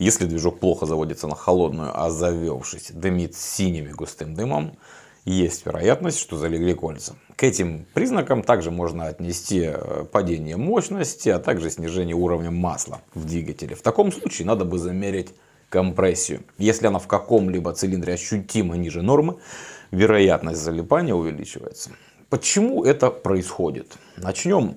Если движок плохо заводится на холодную, а завевшись дымит синими густым дымом, есть вероятность, что залегли кольца. К этим признакам также можно отнести э, падение мощности, а также снижение уровня масла в двигателе. В таком случае надо бы замерить компрессию. Если она в каком-либо цилиндре ощутимо ниже нормы, вероятность залипания увеличивается. Почему это происходит? Начнем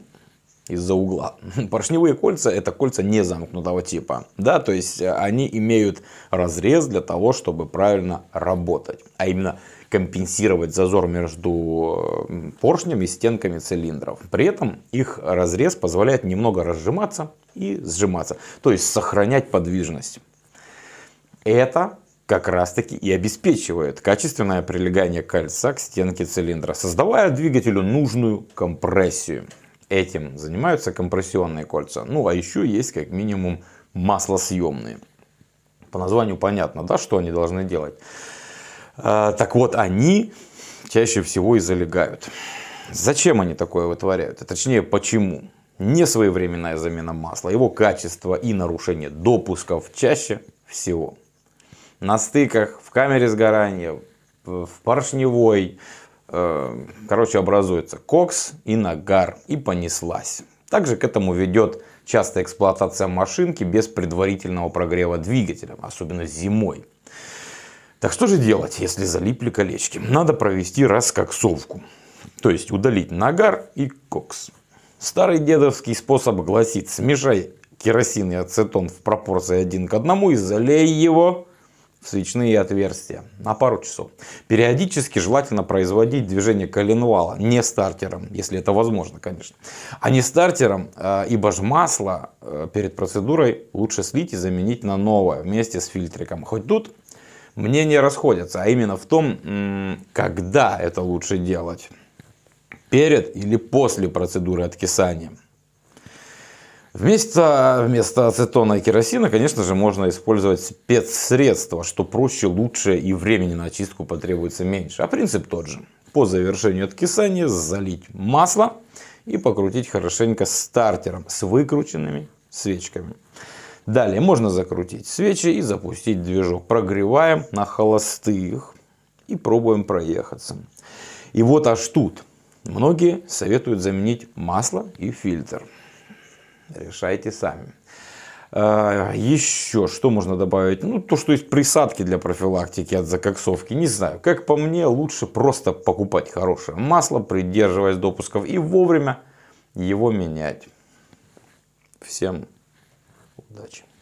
из-за угла. Поршневые кольца это кольца не замкнутого типа, да, то есть э, они имеют разрез для того, чтобы правильно работать, а именно компенсировать зазор между э, поршнем и стенками цилиндров. При этом их разрез позволяет немного разжиматься и сжиматься, то есть сохранять подвижность. Это как раз таки и обеспечивает качественное прилегание кольца к стенке цилиндра, создавая двигателю нужную компрессию. Этим занимаются компрессионные кольца. Ну, а еще есть как минимум маслосъемные. По названию понятно, да, что они должны делать. А, так вот, они чаще всего и залегают. Зачем они такое вытворяют? А точнее, почему? не своевременная замена масла, его качество и нарушение допусков чаще всего. На стыках, в камере сгорания, в поршневой, Э, короче, образуется кокс и нагар, и понеслась. Также к этому ведет частая эксплуатация машинки без предварительного прогрева двигателя, особенно зимой. Так что же делать, если залипли колечки? Надо провести раскоксовку, то есть удалить нагар и кокс. Старый дедовский способ гласит, смешай керосин и ацетон в пропорции один к одному и залей его в свечные отверстия на пару часов. Периодически желательно производить движение коленвала не стартером, если это возможно, конечно, а не стартером, э, ибо же масло э, перед процедурой лучше слить и заменить на новое вместе с фильтриком. Хоть тут мнения расходятся, а именно в том, когда это лучше делать, перед или после процедуры откисания. Вместо, вместо ацетона и керосина, конечно же, можно использовать спецсредства, что проще, лучше и времени на очистку потребуется меньше. А принцип тот же. По завершению откисания залить масло и покрутить хорошенько стартером с выкрученными свечками. Далее можно закрутить свечи и запустить движок. Прогреваем на холостых и пробуем проехаться. И вот аж тут. Многие советуют заменить масло и фильтр решайте сами. А, еще что можно добавить? Ну, то, что есть присадки для профилактики от закоксовки. Не знаю, как по мне, лучше просто покупать хорошее масло, придерживаясь допусков и вовремя его менять. Всем удачи!